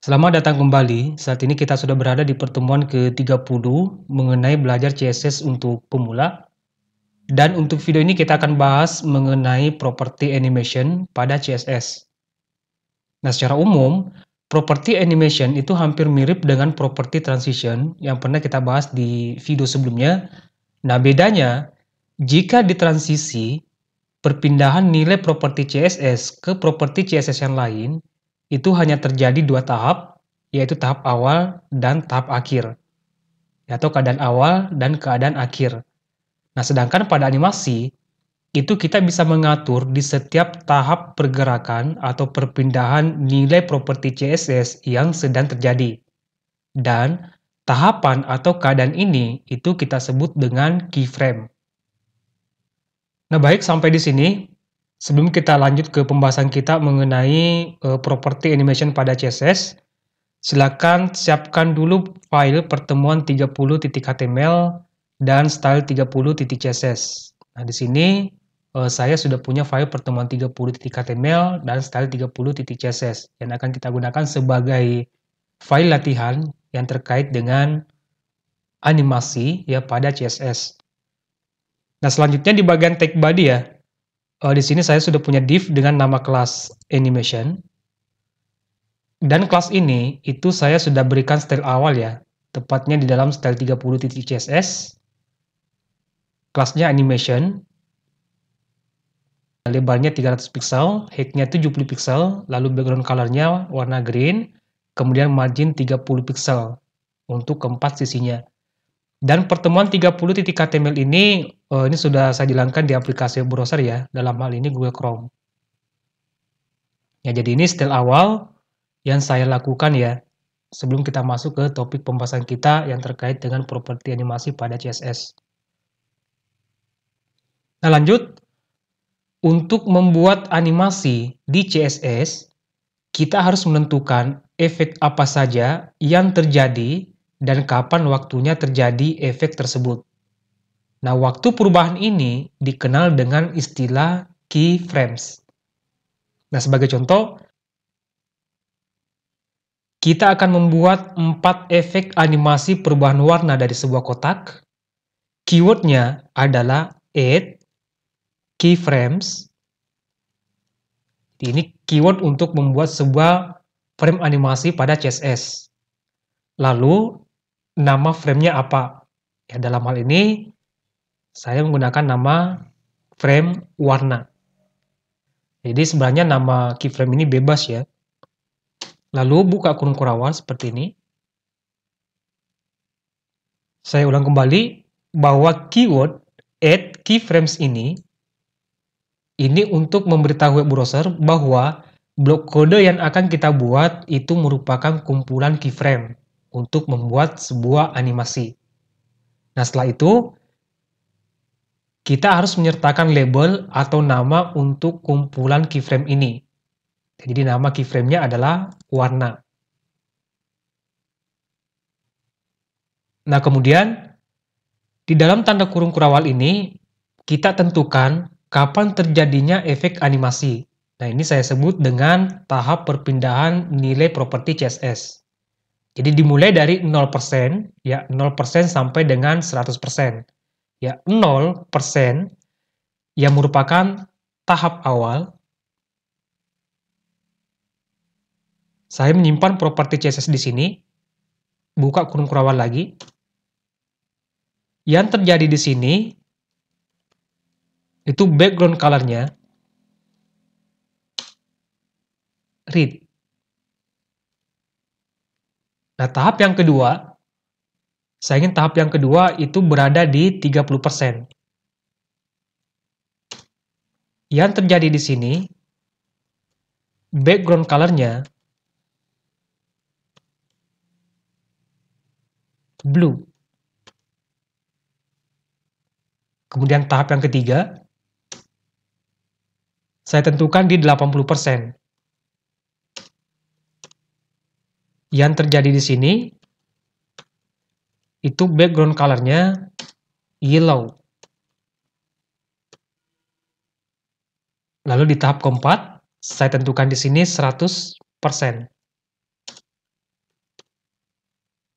Selamat datang kembali. Saat ini kita sudah berada di pertemuan ke-30 mengenai belajar CSS untuk pemula. Dan untuk video ini kita akan bahas mengenai properti animation pada CSS. Nah, secara umum, properti animation itu hampir mirip dengan properti transition yang pernah kita bahas di video sebelumnya. Nah, bedanya jika di transisi perpindahan nilai properti CSS ke properti CSS yang lain itu hanya terjadi dua tahap, yaitu tahap awal dan tahap akhir, atau keadaan awal dan keadaan akhir. Nah, sedangkan pada animasi, itu kita bisa mengatur di setiap tahap pergerakan atau perpindahan nilai properti CSS yang sedang terjadi. Dan tahapan atau keadaan ini itu kita sebut dengan keyframe. Nah, baik sampai di sini Sebelum kita lanjut ke pembahasan kita mengenai uh, properti animation pada CSS, silakan siapkan dulu file pertemuan 30.html dan style 30.css. Nah, di sini uh, saya sudah punya file pertemuan 30.html dan style 30.css yang akan kita gunakan sebagai file latihan yang terkait dengan animasi ya pada CSS. Nah, selanjutnya di bagian tag body ya uh, di sini saya sudah punya div dengan nama kelas animation. Dan kelas ini itu saya sudah berikan style awal ya, tepatnya di dalam style 30.css. Kelasnya animation. Lebarnya 300 pixel, heightnya 70 pixel, lalu background color-nya warna green, kemudian margin 30 pixel untuk keempat sisinya. Dan pertemuan 30.html ini uh, ini sudah saya jalankan di aplikasi browser ya, dalam hal ini Google Chrome. Ya, jadi ini style awal yang saya lakukan ya sebelum kita masuk ke topik pembahasan kita yang terkait dengan properti animasi pada CSS. Nah, lanjut untuk membuat animasi di CSS, kita harus menentukan efek apa saja yang terjadi dan kapan waktunya terjadi efek tersebut. Nah, waktu perubahan ini dikenal dengan istilah keyframes. Nah, sebagai contoh, kita akan membuat empat efek animasi perubahan warna dari sebuah kotak. Keywordnya adalah add, keyframes. Ini keyword untuk membuat sebuah frame animasi pada CSS. Lalu nama framenya apa. Ya, dalam hal ini, saya menggunakan nama frame warna. Jadi sebenarnya nama keyframe ini bebas ya. Lalu buka kurung kurawal seperti ini. Saya ulang kembali bahwa keyword add keyframes ini ini untuk memberitahu web browser bahwa blok kode yang akan kita buat itu merupakan kumpulan keyframe untuk membuat sebuah animasi. Nah, setelah itu kita harus menyertakan label atau nama untuk kumpulan keyframe ini. Jadi nama keyframe-nya adalah warna. Nah, kemudian di dalam tanda kurung kurawal ini kita tentukan kapan terjadinya efek animasi. Nah, ini saya sebut dengan tahap perpindahan nilai properti CSS. Jadi dimulai dari 0% ya 0% sampai dengan 100%. Ya 0% yang merupakan tahap awal saya menyimpan properti CSS di sini, buka kurung kurawal lagi. Yang terjadi di sini, itu background color-nya read. Nah, tahap yang kedua, saya ingin tahap yang kedua itu berada di 30%. Yang terjadi di sini, background color-nya blue. Kemudian tahap yang ketiga, saya tentukan di 80%. yang terjadi di sini itu background colornya yellow. Lalu di tahap keempat, saya tentukan di sini 100%.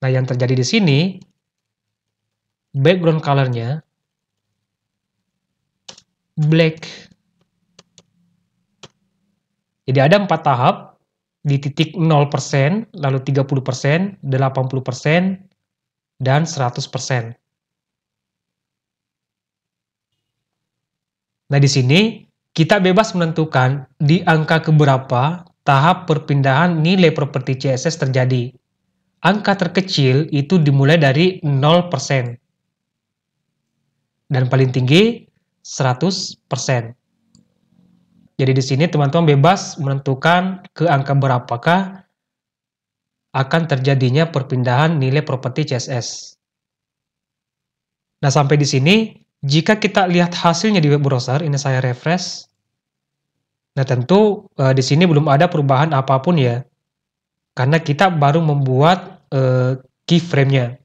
Nah, yang terjadi di sini, background colornya black. Jadi ada empat tahap di titik 0%, lalu 30%, 80%, dan 100%. Nah, di sini kita bebas menentukan di angka keberapa tahap perpindahan nilai properti CSS terjadi. Angka terkecil itu dimulai dari 0%. Dan paling tinggi 100%. Jadi di sini teman-teman bebas menentukan ke angka berapakah akan terjadinya perpindahan nilai properti CSS. Nah, sampai di sini, jika kita lihat hasilnya di web browser, ini saya refresh. Nah, tentu e, di sini belum ada perubahan apapun ya. Karena kita baru membuat e, keyframe-nya.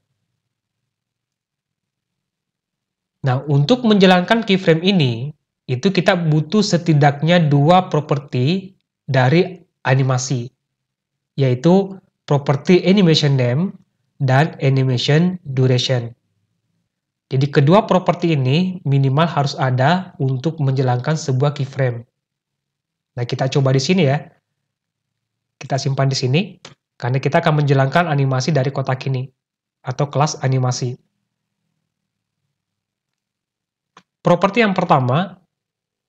Nah, untuk menjalankan keyframe ini, itu kita butuh setidaknya dua properti dari animasi, yaitu properti animation name dan animation duration. Jadi kedua properti ini minimal harus ada untuk menjalankan sebuah keyframe. Nah, kita coba di sini ya. Kita simpan di sini karena kita akan menjalankan animasi dari kotak ini atau kelas animasi. Properti yang pertama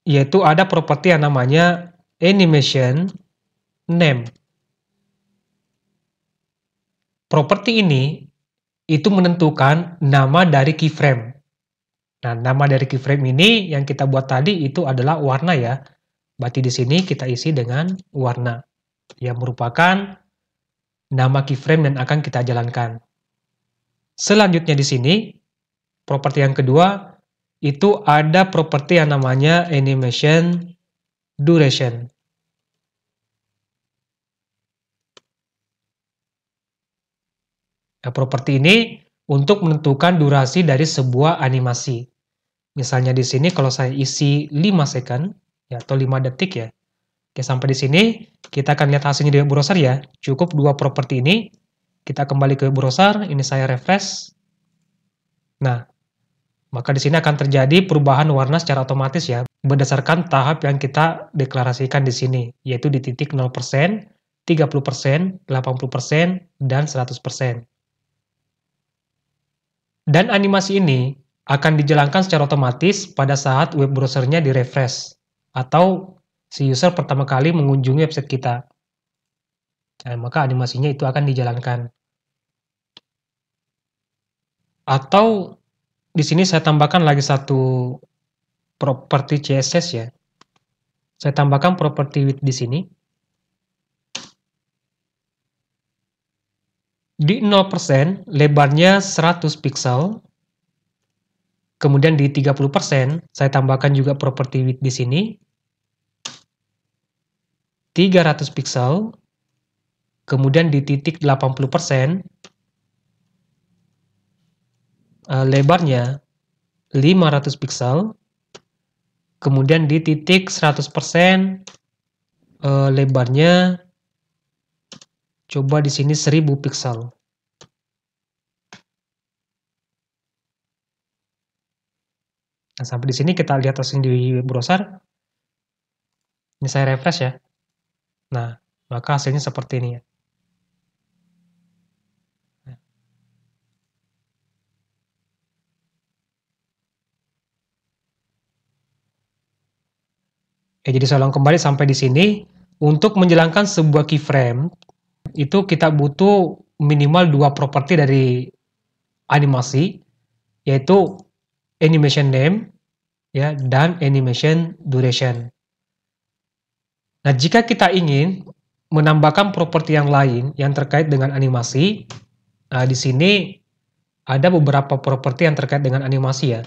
yaitu ada properti yang namanya animation name. Properti ini itu menentukan nama dari keyframe. Nah, nama dari keyframe ini yang kita buat tadi itu adalah warna ya. Berarti di sini kita isi dengan warna yang merupakan nama keyframe dan akan kita jalankan. Selanjutnya di sini, properti yang kedua itu ada properti yang namanya animation duration. Nah, properti ini untuk menentukan durasi dari sebuah animasi. Misalnya di sini kalau saya isi 5 second ya, atau 5 detik ya. Oke, sampai di sini kita akan lihat hasilnya di browser ya. Cukup dua properti ini. Kita kembali ke browser, ini saya refresh. Nah, maka di sini akan terjadi perubahan warna secara otomatis ya, berdasarkan tahap yang kita deklarasikan di sini, yaitu di titik 0%, 30%, 80%, dan 100%. Dan animasi ini akan dijalankan secara otomatis pada saat web browsernya direfresh atau si user pertama kali mengunjungi website kita. Nah, maka animasinya itu akan dijalankan. Atau di sini saya tambahkan lagi satu properti CSS ya. Saya tambahkan properti width di sini. Di 0% lebarnya 100 pixel. Kemudian di 30% saya tambahkan juga properti width di sini. 300 pixel. Kemudian di titik 80% uh, lebarnya 500 pixel, kemudian di titik 100% uh, eh, lebarnya coba di sini 1000 pixel. Nah, sampai di sini kita lihat hasil di browser. Ini saya refresh ya. Nah, maka hasilnya seperti ini ya. Oke, jadi saya ulang kembali sampai di sini. Untuk menjalankan sebuah keyframe, itu kita butuh minimal dua properti dari animasi, yaitu animation name ya dan animation duration. Nah, jika kita ingin menambahkan properti yang lain yang terkait dengan animasi, nah di sini ada beberapa properti yang terkait dengan animasi ya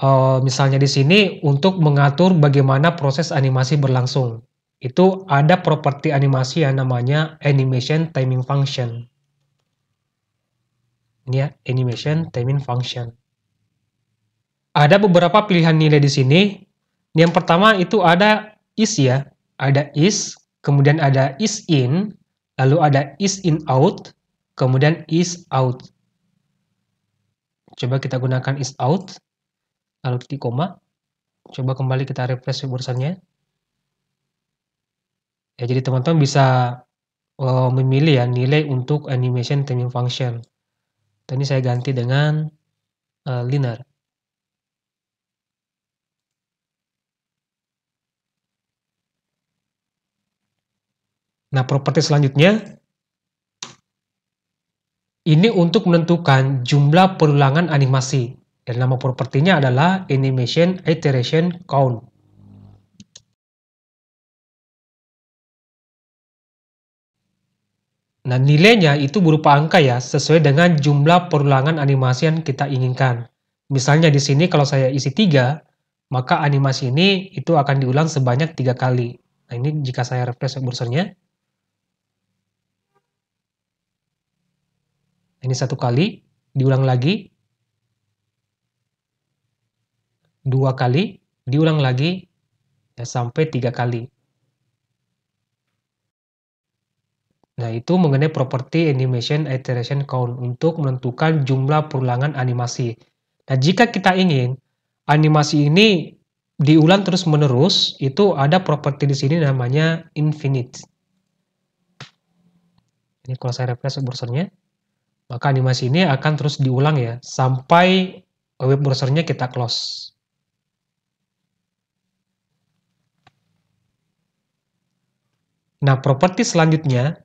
uh, misalnya di sini untuk mengatur bagaimana proses animasi berlangsung. Itu ada properti animasi yang namanya animation timing function. Ini ya, animation timing function. Ada beberapa pilihan nilai di sini. Yang pertama itu ada is ya, ada is, kemudian ada is in, lalu ada is in out, kemudian is out. Coba kita gunakan is out lalu titik koma. Coba kembali kita refresh bursanya. Ya, jadi teman-teman bisa uh, memilih ya nilai untuk animation timing function. Dan ini saya ganti dengan uh, linear. Nah, properti selanjutnya ini untuk menentukan jumlah perulangan animasi dan nama propertinya adalah animation iteration count. Nah, nilainya itu berupa angka ya, sesuai dengan jumlah perulangan animasi yang kita inginkan. Misalnya di sini kalau saya isi 3, maka animasi ini itu akan diulang sebanyak tiga kali. Nah, ini jika saya refresh browsernya. Ini satu kali, diulang lagi, dua kali, diulang lagi ya, sampai tiga kali. Nah, itu mengenai properti animation iteration count untuk menentukan jumlah perulangan animasi. Nah, jika kita ingin animasi ini diulang terus-menerus, itu ada properti di sini namanya infinite. Ini kalau saya refresh browsernya, maka animasi ini akan terus diulang ya, sampai web browsernya kita close. Nah, properti selanjutnya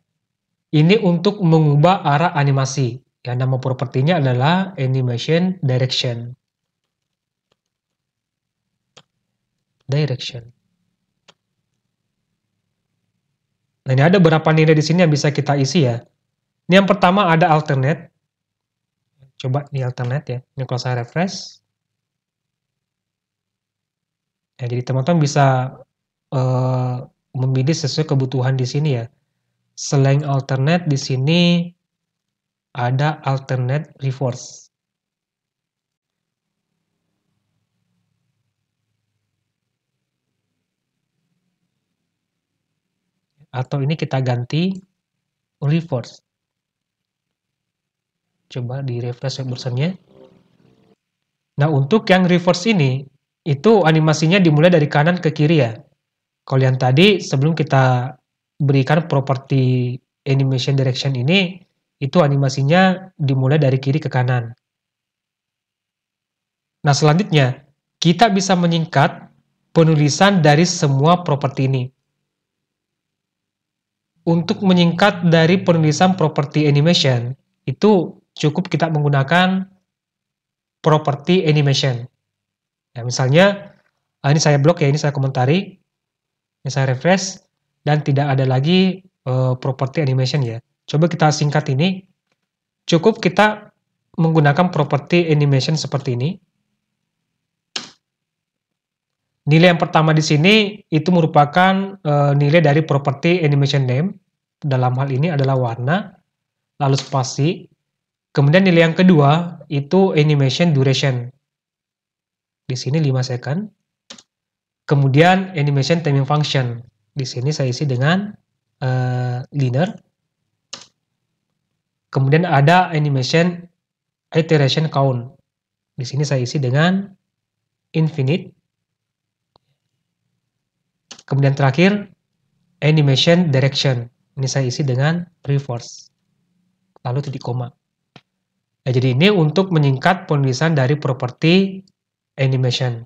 ini untuk mengubah arah animasi. Ya, nama propertinya adalah animation direction. Direction. Nah, ini ada berapa nilai di sini yang bisa kita isi ya. Ini yang pertama ada alternate. Coba ini alternate ya. Ini kalau saya refresh. Ya, jadi teman-teman bisa uh, Memilih sesuai kebutuhan di sini ya. Selain alternate di sini ada alternate reverse. Atau ini kita ganti reverse. Coba di refresh web browsernya. Nah, untuk yang reverse ini, itu animasinya dimulai dari kanan ke kiri ya. Kalau yang tadi sebelum kita berikan properti animation direction ini, itu animasinya dimulai dari kiri ke kanan. Nah selanjutnya, kita bisa menyingkat penulisan dari semua properti ini. Untuk menyingkat dari penulisan properti animation, itu cukup kita menggunakan properti animation. Ya, misalnya, ah, ini saya blok ya, ini saya komentari misalnya refresh dan tidak ada lagi uh, properti animation ya. Coba kita singkat ini. Cukup kita menggunakan property animation seperti ini. Nilai yang pertama di sini itu merupakan uh, nilai dari property animation name. Dalam hal ini adalah warna, lalu spasi. Kemudian nilai yang kedua itu animation duration. Di sini 5 second. Kemudian animation timing function. Di sini saya isi dengan uh, linear. Kemudian ada animation iteration count. Di sini saya isi dengan infinite. Kemudian terakhir animation direction. Ini saya isi dengan reverse. Lalu titik koma. Nah, jadi ini untuk menyingkat penulisan dari properti animation.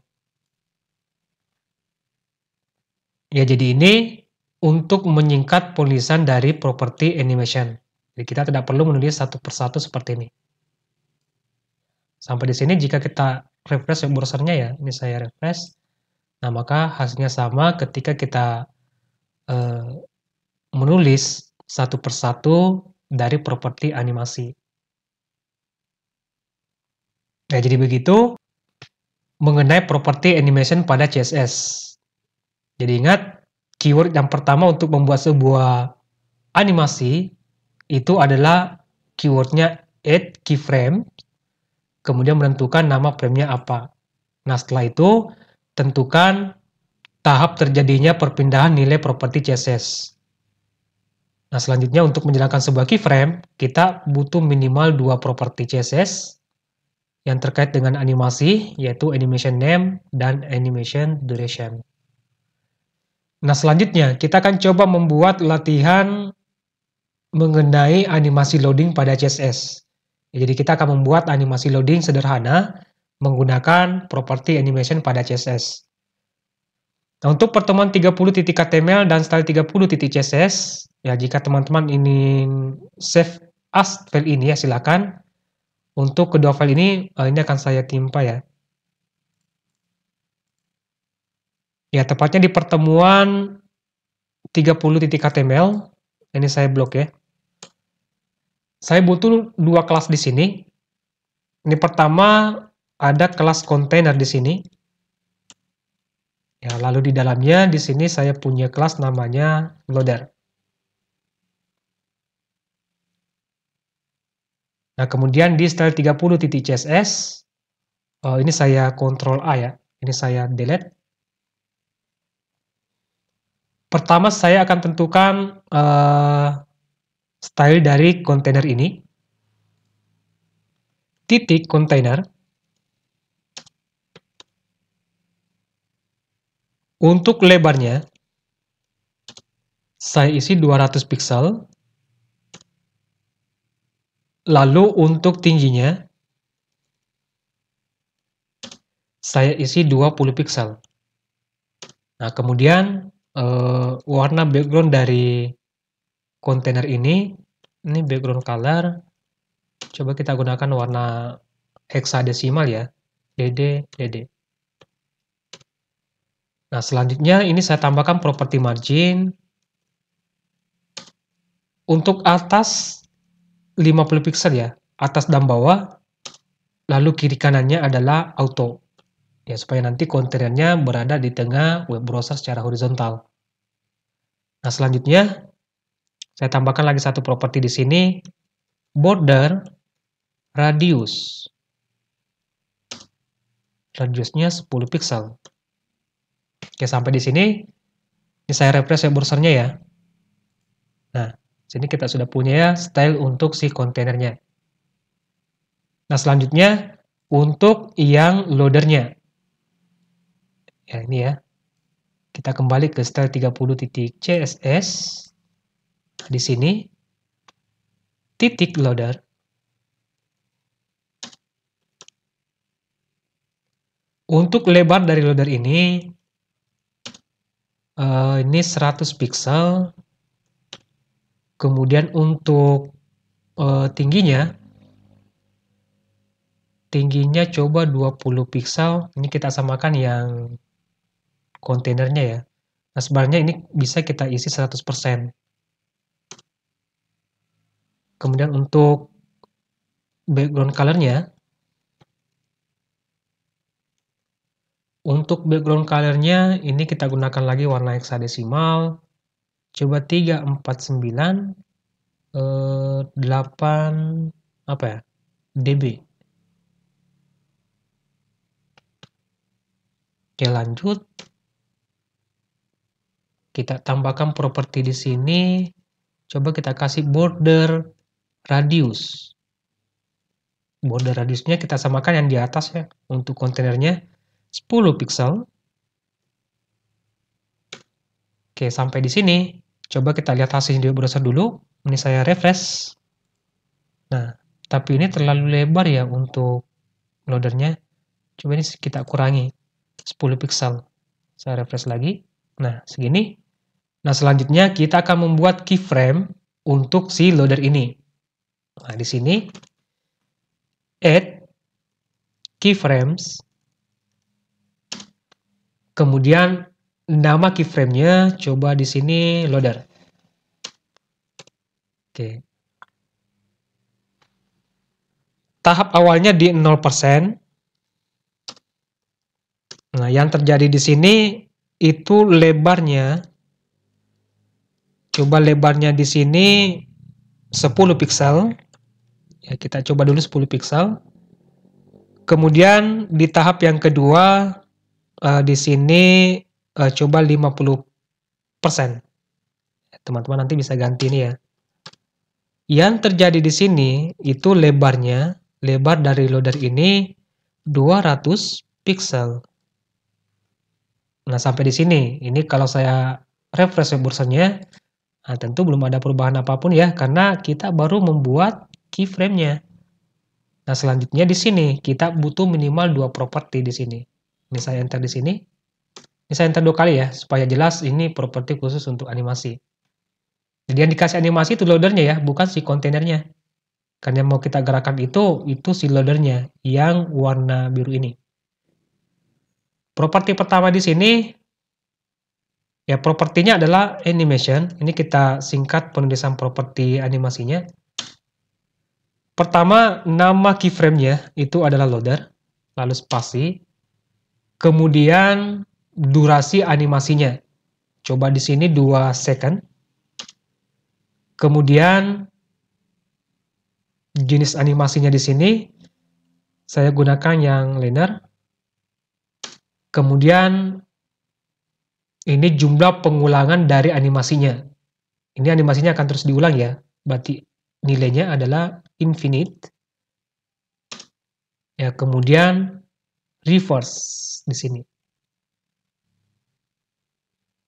Ya, jadi ini untuk menyingkat penulisan dari properti animation. Jadi kita tidak perlu menulis satu persatu seperti ini. Sampai di sini jika kita refresh web browsernya ya, ini saya refresh. Nah, maka hasilnya sama ketika kita eh, menulis satu persatu dari properti animasi. Nah, jadi begitu mengenai properti animation pada CSS. Jadi ingat, keyword yang pertama untuk membuat sebuah animasi itu adalah keywordnya add keyframe, kemudian menentukan nama framenya apa. Nah setelah itu, tentukan tahap terjadinya perpindahan nilai properti CSS. Nah selanjutnya untuk menjalankan sebuah keyframe, kita butuh minimal dua properti CSS yang terkait dengan animasi, yaitu animation name dan animation duration. Nah, selanjutnya kita akan coba membuat latihan mengenai animasi loading pada CSS. jadi kita akan membuat animasi loading sederhana menggunakan properti animation pada CSS. Nah, untuk pertemuan 30 titik HTML dan style CSS, ya jika teman-teman ingin save as file ini ya silakan. Untuk kedua file ini, eh, ini akan saya timpa ya. Ya, tepatnya di pertemuan 30.html. Ini saya blok ya. Saya butuh dua kelas di sini. Ini pertama ada kelas container di sini. Ya, lalu di dalamnya di sini saya punya kelas namanya loader. Nah, kemudian di style 30.css, CSS eh, ini saya control A ya, ini saya delete. Pertama saya akan tentukan uh, style dari kontainer ini. Titik kontainer. Untuk lebarnya saya isi 200 pixel. Lalu untuk tingginya saya isi 20 pixel. Nah, kemudian uh, warna background dari kontainer ini, ini background color, coba kita gunakan warna heksadesimal ya, DD-DD. Nah, selanjutnya ini saya tambahkan properti margin. Untuk atas 50 pixel ya, atas dan bawah, lalu kiri kanannya adalah auto ya supaya nanti kontennya berada di tengah web browser secara horizontal. Nah, selanjutnya saya tambahkan lagi satu properti di sini border radius. Radiusnya 10 pixel. Oke, sampai di sini ini saya refresh web browsernya ya. Nah, sini kita sudah punya ya style untuk si kontainernya. Nah, selanjutnya untuk yang loadernya ya ini ya kita kembali ke style 30 CSS di sini titik loader untuk lebar dari loader ini uh, ini 100 pixel kemudian untuk uh, tingginya tingginya coba 20 pixel ini kita samakan yang kontainernya ya. Nah, sebenarnya ini bisa kita isi 100%. Kemudian untuk background colornya, untuk background colornya ini kita gunakan lagi warna hexadecimal. Coba 3, 4, 9, 8 apa ya dB oke lanjut kita tambahkan properti di sini. Coba kita kasih border radius. Border radiusnya kita samakan yang di atas ya. Untuk kontainernya 10 pixel. Oke, sampai di sini. Coba kita lihat hasilnya di browser dulu. Ini saya refresh. Nah, tapi ini terlalu lebar ya untuk loadernya. Coba ini kita kurangi 10 pixel. Saya refresh lagi. Nah, segini. Nah, selanjutnya kita akan membuat keyframe untuk si loader ini. Nah, di sini add keyframes kemudian nama keyframe-nya coba di sini loader. Oke. Tahap awalnya di 0%. Nah, yang terjadi di sini itu lebarnya coba lebarnya di sini 10 pixel. Ya, kita coba dulu 10 pixel. Kemudian di tahap yang kedua uh, di sini uh, coba 50 persen. Ya, teman-teman nanti bisa ganti ini ya. Yang terjadi di sini itu lebarnya, lebar dari loader ini 200 pixel. Nah, sampai di sini. Ini kalau saya refresh web Nah, tentu belum ada perubahan apapun ya, karena kita baru membuat keyframe-nya. Nah, selanjutnya di sini, kita butuh minimal dua properti di sini. Ini saya enter di sini. Ini saya enter dua kali ya, supaya jelas ini properti khusus untuk animasi. Jadi yang dikasih animasi itu loadernya ya, bukan si kontainernya. Karena yang mau kita gerakan itu, itu si loadernya yang warna biru ini. Properti pertama di sini, Ya, propertinya adalah animation. Ini kita singkat penulisan properti animasinya. Pertama, nama keyframe-nya itu adalah loader, lalu spasi, kemudian durasi animasinya. Coba di sini 2 second. Kemudian jenis animasinya di sini saya gunakan yang linear. Kemudian ini jumlah pengulangan dari animasinya. Ini animasinya akan terus diulang ya. Berarti nilainya adalah infinite. Ya, kemudian reverse di sini.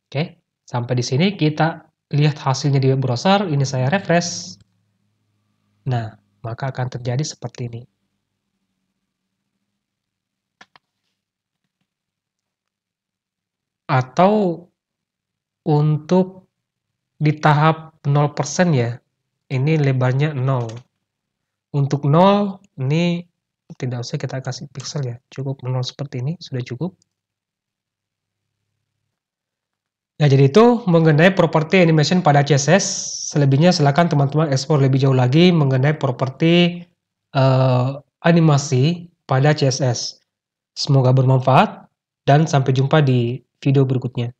Oke, sampai di sini kita lihat hasilnya di browser. Ini saya refresh. Nah, maka akan terjadi seperti ini. Atau untuk di tahap 0% ya, ini lebarnya 0. Untuk 0, ini tidak usah kita kasih pixel ya, cukup 0 seperti ini, sudah cukup. Nah, jadi itu mengenai properti animation pada CSS. Selebihnya silakan teman-teman ekspor lebih jauh lagi mengenai properti uh, animasi pada CSS. Semoga bermanfaat dan sampai jumpa di video berikutnya.